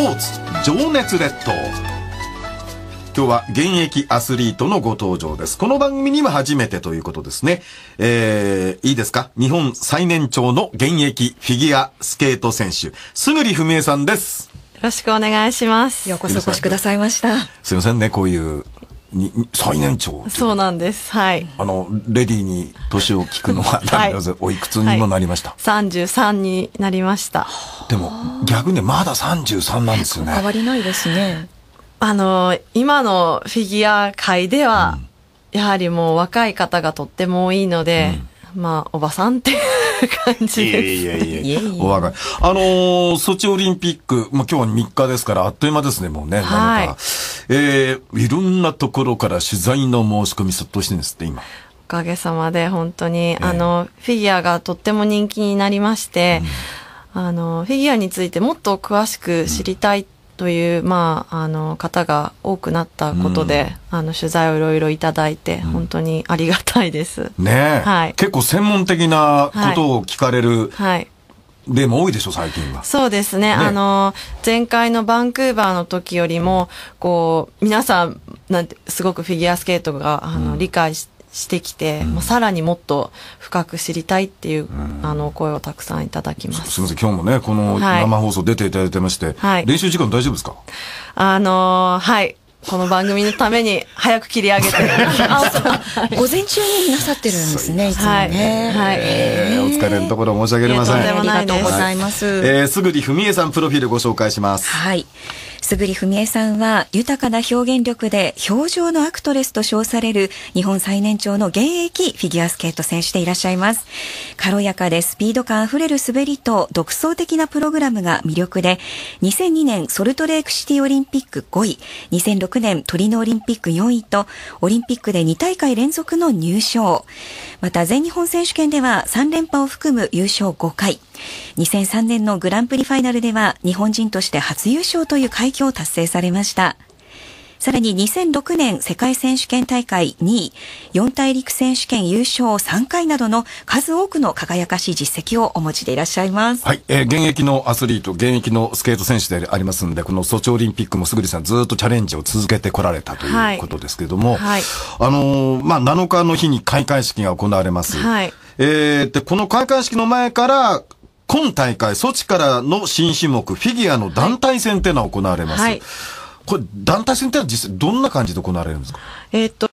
ポーツ情熱列島今日は現役アスリートのご登場です。この番組には初めてということですね。えー、いいですか日本最年長の現役フィギュアスケート選手、すぐりふみえさんです。よろしくお願いします。ようこそお越しくださいました。すいませんね、こういうに最年長そうなんですはいあのレディーに年を聞くのはダメだぜ、おいくつにもなりました、はい、33になりましたでも逆にまだ33なんですよね変わりないですねあの今のフィギュア界では、うん、やはりもう若い方がとっても多いので、うん、まあおばさんっていう感じです、ね。いやいやいやお若い。あのソチオリンピック、まあ今日は3日ですから、あっという間ですね、もうね。はい、なんかえー、いろんなところから取材の申し込み殺到してるんですって、今。おかげさまで本当に、えあの、フィギュアがとっても人気になりまして、うん、あの、フィギュアについてもっと詳しく知りたい、という、まあ、あの方が多くなったことで、うん、あの取材をいろいろいただいて、本当にありがたいです。ねはい、結構専門的なことを聞かれる、はい、米も多いでしょ、最近は。そうですね。ねあの、前回のバンクーバーの時よりも、こう、皆さん、なんて、すごくフィギュアスケートが、あの、うん、理解して、してきて、うん、さらにもっと深く知りたいっていう、うん、あの声をたくさんいただきますすみません今日もねこの生放送出ていただいてまして、はい、練習時間大丈夫ですかあのはいこの番組のために早く切り上げて 午前中になさってるんですねいつもね、はいはいえー、お疲れのところ申し上げりませんありがとうございます、はい、えー、すぐに文みさんプロフィールご紹介しますはいすぐりふみえさんは豊かな表現力で表情のアクトレスと称される日本最年長の現役フィギュアスケート選手でいらっしゃいます。軽やかでスピード感あふれる滑りと独創的なプログラムが魅力で、2002年ソルトレークシティオリンピック5位、2006年トリノオリンピック4位と、オリンピックで2大会連続の入賞。また全日本選手権では3連覇を含む優勝5回2003年のグランプリファイナルでは日本人として初優勝という快挙を達成されました。さらに2006年世界選手権大会2位、四大陸選手権優勝3回などの数多くの輝かしい実績をお持ちでいらっしゃいます。はい、えー、現役のアスリート、現役のスケート選手でありますんで、このソチオリンピックもすぐりさんずっとチャレンジを続けてこられたということですけれども、はい、あのー、まあ、7日の日に開会式が行われます。はい。えー、で、この開会式の前から、今大会、ソチからの新種目、フィギュアの団体戦っていうのは行われます。はいはいこれ、団体戦ってのは実際どんな感じで行われるんですかえー、っと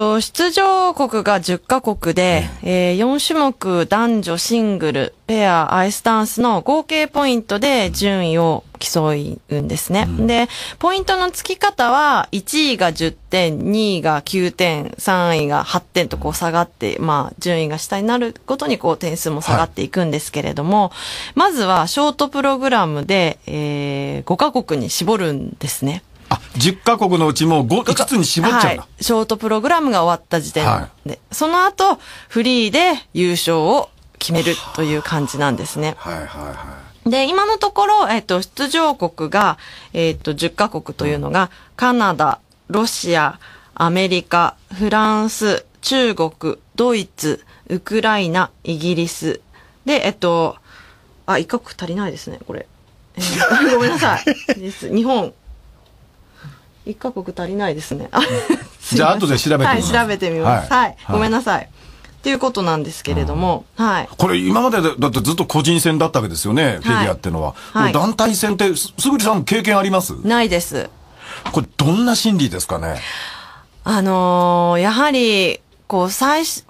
出場国が10カ国で、えー、4種目男女シングル、ペア、アイスダンスの合計ポイントで順位を競うんですね。で、ポイントの付き方は、1位が10点、2位が9点、3位が8点とこう下がって、まあ、順位が下になるごとにこう点数も下がっていくんですけれども、はい、まずはショートプログラムで、えー、5カ国に絞るんですね。あ、10カ国のうちも 5, つに絞っちゃう、はい、ショートプログラムが終わった時点で、はい、その後、フリーで優勝を決めるという感じなんですね。はいはいはい。で、今のところ、えっ、ー、と、出場国が、えっ、ー、と、10カ国というのが、カナダ、ロシア、アメリカ、フランス、中国、ドイツ、ウクライナ、イギリス。で、えっと、あ、一国足りないですね、これ。えー、ごめんなさい。です。日本、一カ国足りないですね。じゃあ後で調べてみます。はい、調べてみます。はい。ごめんなさい。っていうことなんですけれども、うん、はい。これ今までだってずっと個人戦だったわけですよね、フィギュアっていうのは。はい、団体戦って、すぐりさん経験ありますないです。これどんな心理ですかねあのー、やはり、こう、最初、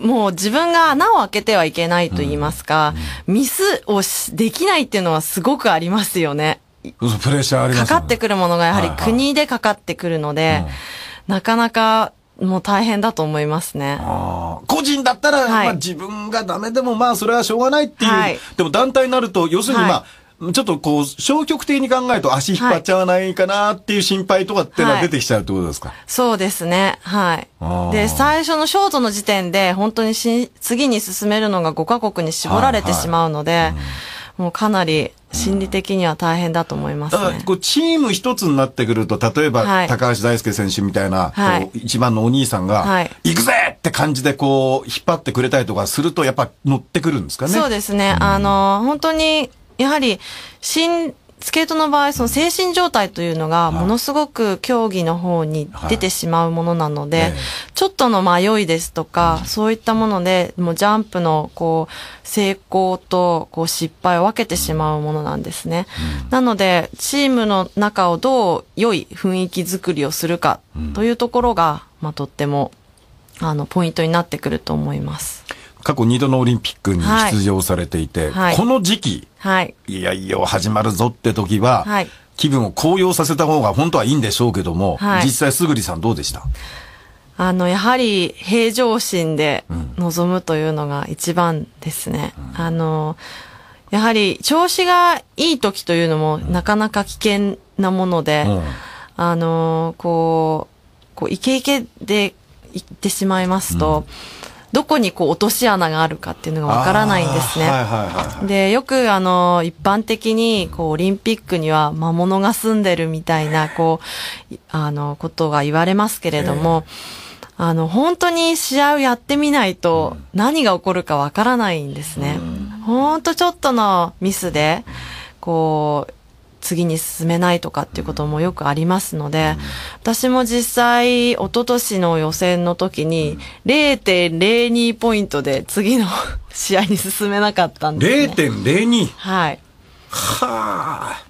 もう自分が穴を開けてはいけないと言いますか、うんうん、ミスをできないっていうのはすごくありますよね。プレッシャーあります、かかってくるものがやはり国でかかってくるので、はいはいなかなかもう大変だと思いますね。個人だったら、はい、まあ、自分がダメでもまあそれはしょうがないっていう。はい、でも団体になると、要するにまあ、ちょっとこう、消極的に考えると足引っ張っちゃわないかなっていう心配とかってのは出てきちゃうってことですか、はい、そうですね。はい。で、最初のショートの時点で、本当にし次に進めるのが5カ国に絞られてしまうので、もうかなり心理的には大変だと思います、ね、だからこうチーム一つになってくると、例えば、高橋大輔選手みたいな、はい、一番のお兄さんが、はい、行くぜって感じでこう、引っ張ってくれたりとかすると、やっぱ乗ってくるんですかね。そうですね。うん、あの、本当に、やはり、心、スケートの場合、その精神状態というのが、ものすごく競技の方に出てしまうものなので、ちょっとの迷いですとか、そういったもので、もうジャンプの、こう、成功と、こう、失敗を分けてしまうものなんですね。なので、チームの中をどう良い雰囲気づくりをするか、というところが、まあ、とっても、あの、ポイントになってくると思います。過去2度のオリンピックに出場されていて、はい、この時期、はい、いやいよ始まるぞって時は、はい、気分を高揚させた方が本当はいいんでしょうけども、はい、実際すぐりさんどうでしたあの、やはり平常心で臨むというのが一番ですね。うん、あの、やはり調子がいい時というのもなかなか危険なもので、うん、あの、こう、こうイケイケで行ってしまいますと、うんどこにこう落とし穴があるかっていうのがわからないんですね。で、よくあの、一般的にこうオリンピックには魔物が住んでるみたいな、こう、あの、ことが言われますけれども、あの、本当に試合をやってみないと何が起こるかわからないんですね。本当ほんとちょっとのミスで、こう、次に進めないとかっていうこともよくありますので、私も実際、一昨年の予選の時に、0.02ポイントで次の試合に進めなかったんです、ね。0.02? はい。はあ。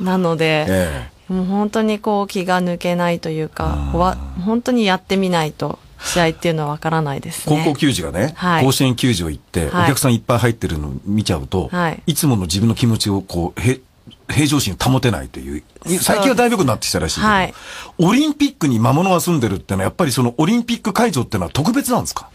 なので、ええ、もう本当にこう気が抜けないというか、わ本当にやってみないと。試合っていうのは分からないです、ね、高校球児がね、はい、甲子園球児を行って、はい、お客さんいっぱい入ってるの見ちゃうと、はい、いつもの自分の気持ちをこう、へ、平常心保てないという、最近は大丈夫になってきたらしいけど、はい、オリンピックに魔物が住んでるってのは、やっぱりそのオリンピック会場ってのは特別なんですか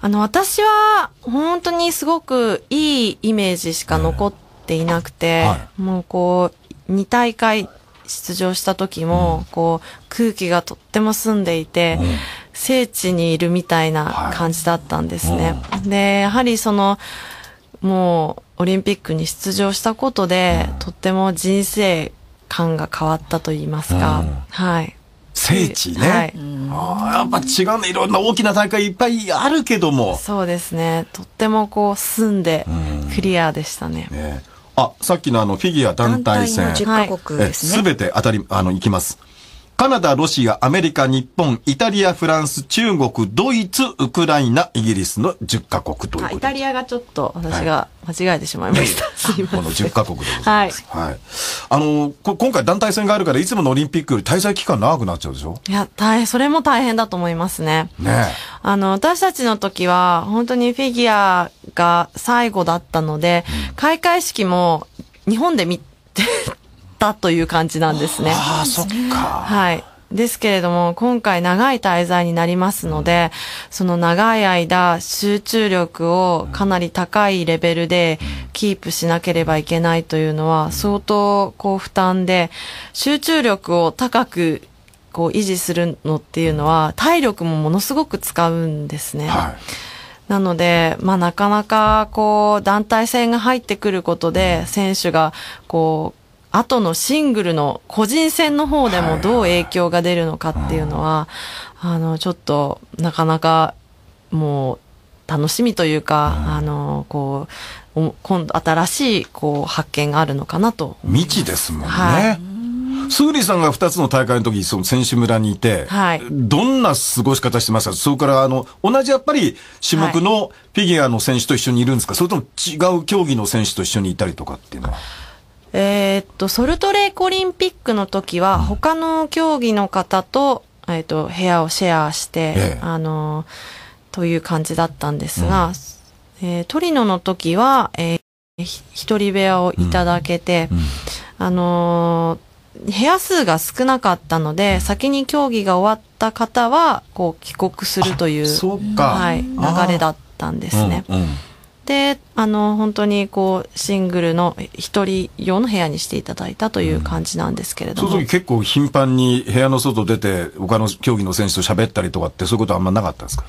あの、私は本当にすごくいいイメージしか残っていなくて、はい、もうこう、2大会出場した時も、こう、空気がとっても澄んでいて、うん、聖地にいるみたいな感じだったんですね。はいうん、で、やはりその、もうオリンピックに出場したことで、とっても人生感が変わったと言いますか、はい。聖地ね。はい、あやっぱ違うね。いろんな大きな大会いっぱいあるけども。そうですね。とってもこう、澄んで、クリアでしたね。あ、さっきのあの、フィギュア団体戦。団カ国ですね。すべて当たり、あの、行きます。カナダ、ロシア、アメリカ、日本、イタリア、フランス、中国、ドイツ、ウクライナ、イギリスの10カ国ということでイタリアがちょっと私が間違えてしまいました。はい、この10カ国でございます。はい、はい。あの、今回団体戦があるから、いつものオリンピックより滞在期間長くなっちゃうでしょいや、大変、それも大変だと思いますね。ねあの、私たちの時は、本当にフィギュアが最後だったので、うん、開会式も日本で見て、ったという感じなんですね。ああ、そっか。はい。ですけれども、今回長い滞在になりますので、その長い間、集中力をかなり高いレベルでキープしなければいけないというのは、相当、こう、負担で、集中力を高く、こう、維持するのっていうのは、体力もものすごく使うんですね。はいなので、まあなかなかこう団体戦が入ってくることで選手がこう後のシングルの個人戦の方でもどう影響が出るのかっていうのは、あの、ちょっとなかなかもう楽しみというか、あの、こう、今度新しいこう発見があるのかなと。未知ですもんね。はいスーリーさんが2つの大会の時、その選手村にいて、はい、どんな過ごし方してましたかそれから、あの、同じやっぱり種目のフィギュアの選手と一緒にいるんですか、はい、それとも違う競技の選手と一緒にいたりとかっていうのはえー、っと、ソルトレークオリンピックの時は、他の競技の方と、えっと、部屋をシェアして、ええ、あの、という感じだったんですが、うん、えー、トリノの時は、えー、一人部屋をいただけて、うんうん、あのー、部屋数が少なかったので、先に競技が終わった方は、こう、帰国するという、うはい、流れだったんですね。うんであの本当にこうシングルの一人用の部屋にしていただいたという感じなんですけれども、うん、その時結構頻繁に部屋の外出て他の競技の選手と喋ったりとかってそういうことあんまなかったんですか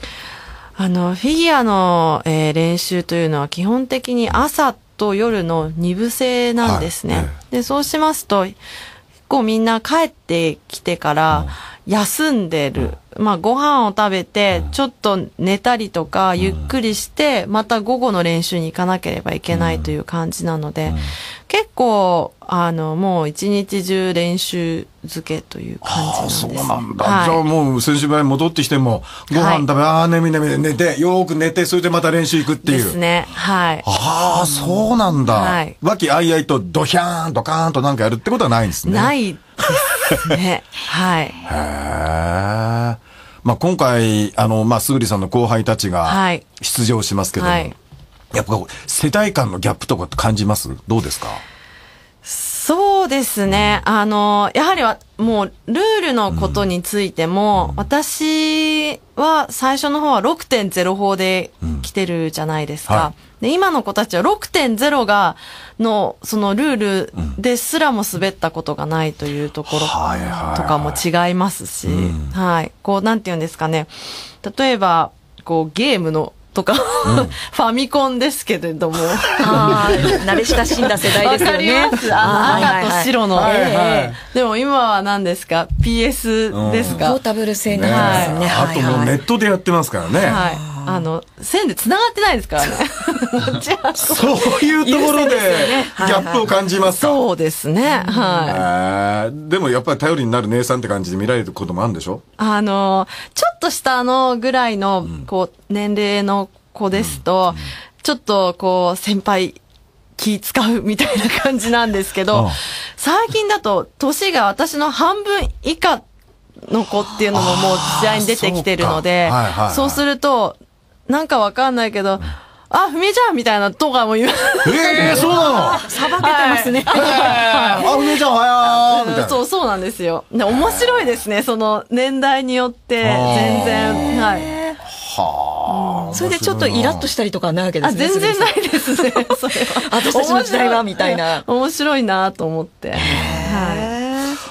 あのフィギュアの、えー、練習というのは基本的に朝と夜の2部制なんですね、はい、でそうしますと結構みんな帰ってきてから休んでる、うんまあ、ご飯を食べて、ちょっと寝たりとか、ゆっくりして、また午後の練習に行かなければいけないという感じなので、結構、あの、もう一日中練習漬けという感じなんです。そうなんだ。はい、じゃあもう選手場に戻ってきても、ご飯食べ、はい、ああ、眠い眠い寝て、よく寝て、それでまた練習行くっていう。ですね。はい。ああ、そうなんだ。はい。和気あいあいとドヒャーン、ドカーンとなんかやるってことはないんですね。ないですね。はい。へえ。まあ、今回、あの、まあ、すぐりさんの後輩たちが出場しますけども、はい、やっぱ世代間のギャップとかって感じますどうですかそうですね。あの、やはりは、もう、ルールのことについても、うん、私は最初の方は6.0法で来てるじゃないですか。うんはい、で今の子たちは6.0が、の、そのルールですらも滑ったことがないというところとかも違いますし、はい。こう、なんて言うんですかね。例えば、こう、ゲームのとか、うん、ファミコンですけれども慣れ親しんだ世代ですよね。赤と白の、はいはいでも今は何ですか ?PS ですか、うん、ポータブル製なんですねね、はい。あともうネットでやってますからね。はいあの、線で繋がってないですからね。そういうところで、ギャップを感じますか、そうですね。はい。でもやっぱり頼りになる姉さんって感じで見られることもあるんでしょあの、ちょと下のぐらいの、こう、年齢の子ですと、ちょっとこう、先輩、気使うみたいな感じなんですけど、最近だと、年が私の半分以下の子っていうのももう試合に出てきてるので、そうすると、なんかわかんないけど、あ、ふみちゃんみたいなとかも言う。ええー、そうなのさばけてますね。はいえー、あ、ふみちゃんおはようみたいな。そう、そうなんですよ。で面白いですね、その年代によって、全然。はい。はあ、うん、それでちょっとイラッとしたりとかないわけですね。あ全然ないですね。それは。私たちの時代はみたいな。面白いなと思って。はい。